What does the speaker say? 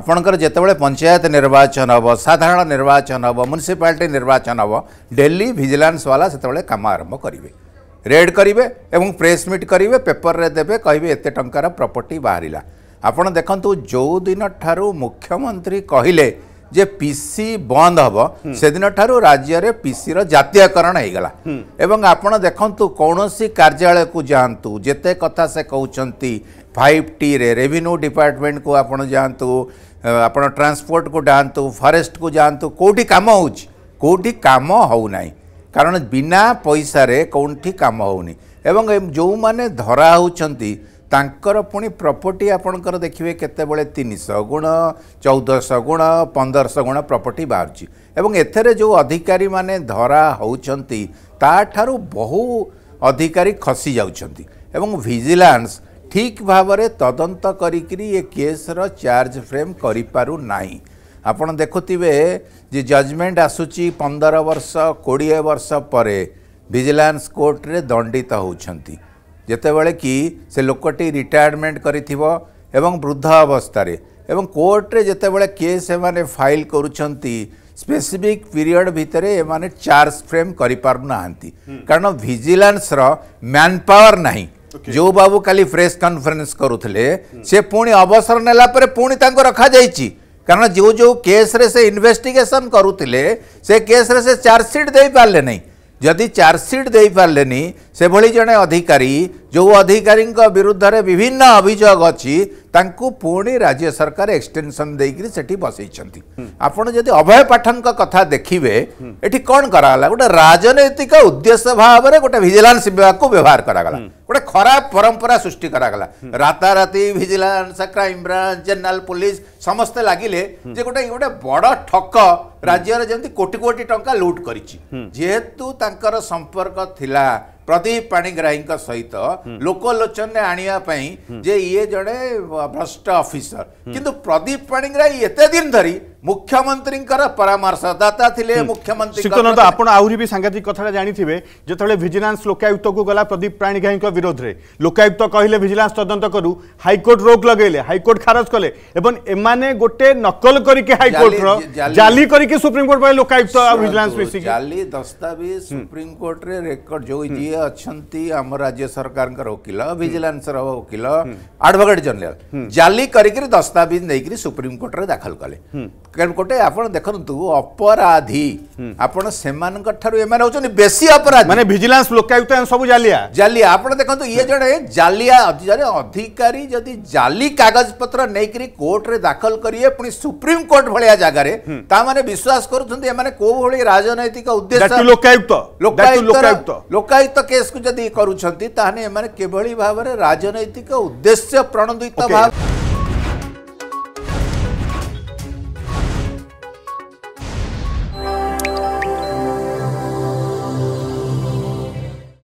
ଆପଣଙ୍କର ଯେତେବେଳେ ପଞ୍ଚାୟତ ନିର୍ବାଚନ ହେବ ସାଧାରଣ ନିର୍ବାଚନ ହେବ ମ୍ୟୁନିସିପାଲିଟି ନିର୍ବାଚନ ହେବ ଡେଲି ଭିଜିଲାନ୍ସବାଲା ସେତେବେଳେ କାମ ଆରମ୍ଭ କରିବେ ରେଡ୍ କରିବେ ଏବଂ ପ୍ରେସ୍ ମିଟ୍ କରିବେ ପେପରରେ ଦେବେ କହିବେ ଏତେ ଟଙ୍କାର ପ୍ରପର୍ଟି ବାହାରିଲା ଆପଣ ଦେଖନ୍ତୁ ଯେଉଁଦିନ ଠାରୁ ମୁଖ୍ୟମନ୍ତ୍ରୀ କହିଲେ ଯେ ପିସି ବନ୍ଦ ହେବ ସେଦିନଠାରୁ ରାଜ୍ୟରେ ପିସିର ଜାତୀୟକରଣ ହେଇଗଲା ଏବଂ ଆପଣ ଦେଖନ୍ତୁ କୌଣସି କାର୍ଯ୍ୟାଳୟକୁ ଯାଆନ୍ତୁ ଯେତେ କଥା ସେ କହୁଛନ୍ତି ଫାଇଭ୍ ଟିରେ ରେଭିନ୍ୟୁ ଡିପାର୍ଟମେଣ୍ଟକୁ ଆପଣ ଯାଆନ୍ତୁ ଆପଣ ଟ୍ରାନ୍ସପୋର୍ଟକୁ ଯାଆନ୍ତୁ ଫରେଷ୍ଟକୁ ଯାଆନ୍ତୁ କେଉଁଠି କାମ ହେଉଛି କେଉଁଠି କାମ ହେଉନାହିଁ କାରଣ ବିନା ପଇସାରେ କେଉଁଠି କାମ ହେଉନି ଏବଂ ଯେଉଁମାନେ ଧରା ହେଉଛନ୍ତି ତାଙ୍କର ପୁଣି ପ୍ରପର୍ଟି ଆପଣଙ୍କର ଦେଖିବେ କେତେବେଳେ ତିନିଶହ ଗୁଣ ଚଉଦଶହ ଗୁଣ ପନ୍ଦରଶହ ଗୁଣ ପ୍ରପର୍ଟି ବାହାରୁଛି ଏବଂ ଏଥିରେ ଯେଉଁ ଅଧିକାରୀମାନେ ଧରା ହେଉଛନ୍ତି ତାଠାରୁ ବହୁ ଅଧିକାରୀ ଖସି ଯାଉଛନ୍ତି ଏବଂ ଭିଜିଲାନ୍ସ ଠିକ୍ ଭାବରେ ତଦନ୍ତ କରିକିରି ଏ କେସ୍ର ଚାର୍ଜ ଫ୍ରେମ୍ କରିପାରୁନାହିଁ ଆପଣ ଦେଖୁଥିବେ ଯେ ଜଜମେଣ୍ଟ ଆସୁଛି ପନ୍ଦର ବର୍ଷ କୋଡ଼ିଏ ବର୍ଷ ପରେ ଭିଜିଲାନ୍ସ କୋର୍ଟରେ ଦଣ୍ଡିତ ହେଉଛନ୍ତି ଯେତେବେଳେ କି ସେ ଲୋକଟି ରିଟାୟାରମେଣ୍ଟ କରିଥିବ ଏବଂ ବୃଦ୍ଧ ଅବସ୍ଥାରେ ଏବଂ କୋର୍ଟରେ ଯେତେବେଳେ କେସ୍ ସେମାନେ ଫାଇଲ୍ କରୁଛନ୍ତି ସ୍ପେସିଫିକ୍ ପିରିୟଡ଼ ଭିତରେ ଏମାନେ ଚାର୍ଜ ଫ୍ରେମ୍ କରିପାରୁନାହାନ୍ତି କାରଣ ଭିଜିଲାନ୍ସର ମ୍ୟାନ୍ ପାୱାର ନାହିଁ ଯେଉଁ ବାବୁ କାଲି ପ୍ରେସ୍ କନଫରେନ୍ସ କରୁଥିଲେ ସେ ପୁଣି ଅବସର ନେଲା ପରେ ପୁଣି ତାଙ୍କୁ ରଖାଯାଇଛି କାରଣ ଯେଉଁ ଯେଉଁ କେସ୍ରେ ସେ ଇନଭେଷ୍ଟିଗେସନ୍ କରୁଥିଲେ ସେ କେସ୍ରେ ସେ ଚାର୍ଜସିଟ୍ ଦେଇପାରିଲେ ନାହିଁ ଯଦି ଚାର୍ଜସିଟ୍ ଦେଇପାରିଲେନି ସେଭଳି ଜଣେ ଅଧିକାରୀ ଯେଉଁ ଅଧିକାରୀଙ୍କ ବିରୁଦ୍ଧରେ ବିଭିନ୍ନ ଅଭିଯୋଗ ଅଛି ତାଙ୍କୁ ପୁଣି ରାଜ୍ୟ ସରକାର ଏକ୍ସଟେନସନ୍ ଦେଇକରି ସେଠି ବସେଇଛନ୍ତି ଆପଣ ଯଦି ଅଭୟ ପାଠନଙ୍କ କଥା ଦେଖିବେ ଏଠି କ'ଣ କରାଗଲା ଗୋଟେ ରାଜନୈତିକ ଉଦ୍ଦେଶ୍ୟ ଭାବରେ ଗୋଟେ ଭିଜିଲାନ୍ସ ବିଭାଗକୁ ବ୍ୟବହାର କରାଗଲା ଗୋଟେ ଖରାପ ପରମ୍ପରା ସୃଷ୍ଟି କରାଗଲା ରାତାରାତି ଭିଜିଲାନ୍ସ କ୍ରାଇମବ୍ରାଞ୍ଚ ଜେନେରାଲ ପୋଲିସ ସମସ୍ତେ ଲାଗିଲେ ଯେ ଗୋଟେ ଗୋଟେ ବଡ଼ ଠକ ରାଜ୍ୟରେ ଯେମିତି କୋଟି କୋଟି ଟଙ୍କା ଲୁଟ୍ କରିଛି ଯେହେତୁ ତାଙ୍କର ସମ୍ପର୍କ ଥିଲା ପ୍ରଦୀପ ପାଣିଗ୍ରାହୀଙ୍କ ସହିତ ଲୋକଲୋଚନରେ ଆଣିବା ପାଇଁ ଯେ ଇଏ ଜଣେ ଭ୍ରଷ୍ଟ ଅଫିସର କିନ୍ତୁ ପ୍ରଦୀପ ପାଣିଗ୍ରାହୀ ଏତେ ଦିନ ଧରି ମୁଖ୍ୟମନ୍ତ୍ରୀଙ୍କର ପରାମର୍ଶଦାତା ମୁଖ୍ୟମନ୍ତ୍ରୀ ଶ୍ରୀକାନ୍ତ ଆପଣ ଆହୁରି ବି ସାଂଘାତିକ କଥାଟା ଜାଣିଥିବେ ଯେତେବେଳେ ଭିଜିଲାନ୍ସ ଲୋକାୟୁକ୍ତକୁ ଗଲା ପ୍ରଦୀପ ପ୍ରାଣୀଘାଇଙ୍କ ବିରୋଧରେ ଲୋକାୟୁକ୍ତ କହିଲେ ଭିଜିଲାନ୍ସ ତଦନ୍ତ କରୁ ହାଇକୋର୍ଟ ରୋକ ଲଗେଇଲେ ହାଇକୋର୍ଟ ଖାରଜ କଲେ ଏବଂ ଏମାନେ ଗୋଟେ ନକଲ କରିକି ହାଇକୋର୍ଟର ଜାଲି କରିକି ସୁପ୍ରିମକୋର୍ଟ ପାଇଁ ଲୋକାୟୁକ୍ତ ଆଉ ଭିଜିଲାନ୍ସ ମିଶିକି ଜାଲି ଦସ୍ତାବିଜ ସୁପ୍ରିମକୋର୍ଟରେ ରେକର୍ଡ ଯୋଉ ଯିଏ ଅଛନ୍ତି ଆମ ରାଜ୍ୟ ସରକାରଙ୍କର ଓକିଲ ଭିଜିଲାନ୍ସର ଓକିଲ ଆଡଭୋକେଟ ଜେନେରାଲ ଜାଲି କରିକି ଦସ୍ତାବିଜ ନେଇକି ସୁପ୍ରିମକୋର୍ଟରେ ଦାଖଲ କଲେ ଗୋଟେ ଆପଣ ଦେଖନ୍ତୁ ଅପରାଧୀ ଆପଣ ସେମାନଙ୍କ ଠାରୁ ଏମାନେ ହେଉଛନ୍ତି ବେଶୀ ଅପରାଧୀ ମାନେ ଭିଜିଲାନ୍ସ ଲୋକାୟୁକ୍ତ ସବୁ ଜାଲିଆ ଜାଲିଆ ଆପଣ ଦେଖନ୍ତୁ ଇଏ ଜଣେ ଜାଲିଆ ଜଣେ ଅଧିକାରୀ ଯଦି ଜାଲି କାଗଜପତ୍ର ନେଇକରି କୋର୍ଟରେ ଦାଖଲ କରିବେ ପୁଣି ସୁପ୍ରିମକୋର୍ଟ ଭଳିଆ ଜାଗାରେ ତାମାନେ ବିଶ୍ୱାସ କରୁଛନ୍ତି ଏମାନେ କୋଉ ଭଳି ରାଜନୈତିକ ଉଦ୍ଦେଶ୍ୟ ଲୋକାୟୁକ୍ତ ଲୋକାୟୁକ୍ତ ଲୋକାୟୁକ୍ତ କେସ୍କୁ ଯଦି କରୁଛନ୍ତି ତାହେଲେ ଏମାନେ କିଭଳି ଭାବରେ ରାଜନୈତିକ ଉଦ୍ଦେଶ୍ୟ ପ୍ରଣୋଦିତ ଭାବେ